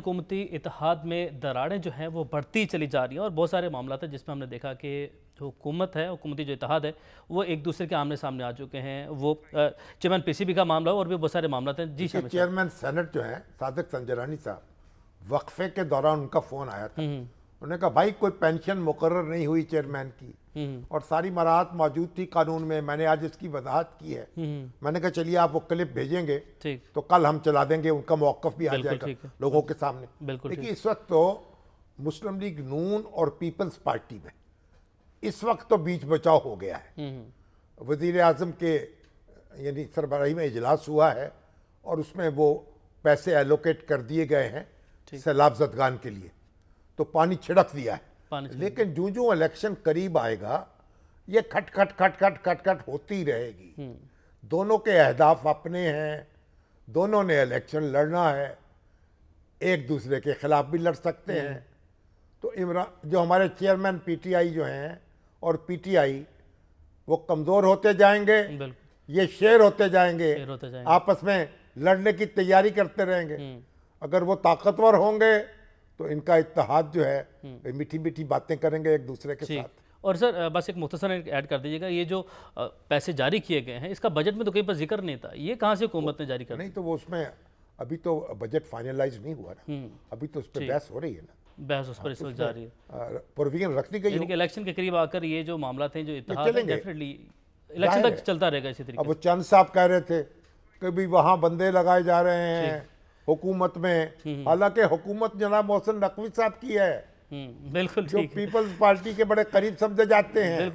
हुकूमती इतिहाद में दरारें जो हैं वो बढ़ती चली जा रही हैं और बहुत सारे मामला थे जिसमें हमने देखा कि जो हुकूमत है हुकूमती जो इतिहाद है वो एक दूसरे के आमने सामने आ चुके हैं वो चेयरमैन पीसीबी का मामला और भी बहुत सारे मामला थे जी चेयरमैन सेनेट जो है सादक संजरानी साहब वक्फे के दौरान उनका फ़ोन आया था हम्म। उन्होंने कहा भाई कोई पेंशन मुकर नहीं हुई चेयरमैन की हम्म। और सारी मराहत मौजूद थी कानून में मैंने आज इसकी वजाहत की है हम्म। मैंने कहा चलिए आप वो क्लिप भेजेंगे तो कल हम चला देंगे उनका मौकफ भी आ जाएगा लोगों के सामने देखिए इस वक्त तो मुस्लिम लीग नून और पीपल्स पार्टी में इस वक्त तो बीच बचाव हो गया है हम्म। वजीर अजम के यानी सरबराही में इजलास हुआ है और उसमें वो पैसे एलोकेट कर दिए गए हैं सैलाब जदगान के लिए तो पानी छिड़क दिया है लेकिन जो जो इलेक्शन करीब आएगा ये खट खट खट खट खट खट होती रहेगी हम्म। दोनों के अहदाफ अपने हैं दोनों ने इलेक्शन लड़ना है एक दूसरे के खिलाफ भी लड़ सकते हम्म। हैं तो इमरान जो हमारे चेयरमैन पीटीआई जो हैं और पीटीआई वो कमज़ोर होते जाएंगे ये शेर होते जाएंगे, शेर होते जाएंगे। आपस में लड़ने की तैयारी करते रहेंगे हम्म। अगर वो ताकतवर होंगे तो इनका इतिहाद जो है हम्म। मीठी मीठी बातें करेंगे एक दूसरे के साथ और सर बस एक मुख्तर ऐड कर दीजिएगा ये जो पैसे जारी किए गए हैं इसका बजट में तो कहीं पर जिक्र नहीं था ये कहाँ से हुकूमत ने जारी कर नहीं तो वो उसमें अभी तो बजट फाइनलाइज नहीं हुआ ना हम्म। अभी तो उस पर बहस हो रही है ना बहस उस पर इस हाँ, वक्त जारी है प्रोविजन दी गई इलेक्शन के करीब आकर ये जो मामला थे जो डेफिनेटली इलेक्शन तक चलता रहेगा इसी तरीके अब चंद साहब कह रहे थे कि भाई वहाँ बंदे लगाए जा रहे हैं हुकूमत में हम्म। हालांकि हुकूमत जनाब मोहसिन नकवी साहब की है हम्म, बिल्कुल जो पीपल्स पार्टी के बड़े करीब समझे जाते हैं